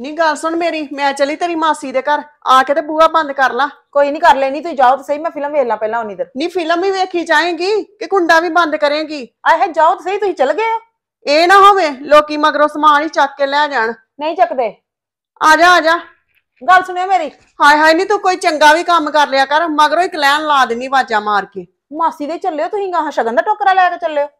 ਨਹੀਂ ਗੱਲ ਸੁਣ ਮੇਰੀ ਮੈਂ ਚਲੀ ਤੇਰੀ ਮਾਸੀ ਦੇ ਘਰ ਆ ਕੇ ਤੇ ਬੂਹਾ ਬੰਦ ਕਰ ਲਾ ਕੋਈ ਨਹੀਂ ਕਰ ਲੈਣੀ ਤੂੰ ਜਾਓ ਤੇ ਸਹੀ ਮੈਂ ਫਿਲਮ ਵੇਖ ਲਾਂ ਪਹਿਲਾਂ ਉਨੀ ਦਰ ਨਹੀਂ ਫਿਲਮ ਹੀ ਵੇਖੀ ਜਾਏਗੀ ਕਿ ਕੁੰਡਾ ਵੀ ਬੰਦ ਕਰੇਗੀ ਆਹੇ ਜਾਓ ਤੇ ਸਹੀ ਤੁਸੀਂ ਚਲ ਗਏ ਇਹ ਨਾ ਹੋਵੇ ਲੋਕੀ ਮਗਰੋਂ ਸਮਾਨ ਹੀ ਚੱਕ ਕੇ ਲੈ ਜਾਣ ਨਹੀਂ ਚੱਕਦੇ ਆ ਜਾ ਆ ਜਾ ਗੱਲ ਸੁਣਿਓ ਮੇਰੀ ਹਾਏ ਹਾਏ ਨਹੀਂ ਤੂੰ ਕੋਈ ਚੰਗਾ ਵੀ ਕੰਮ ਕਰ ਲਿਆ ਕਰ ਮਗਰੋਂ ਇੱਕ ਲੈਣ ਲਾ ਦੇਣੀ ਵਾਜਾ ਮਾਰ ਕੇ ਮਾਸੀ ਦੇ ਚੱਲਿਓ ਤੁਸੀਂ ਗਾਹਾਂ ਸ਼ਗਨ ਦਾ ਟੋਕਰਾ ਲੈ ਕੇ ਚੱਲਿਓ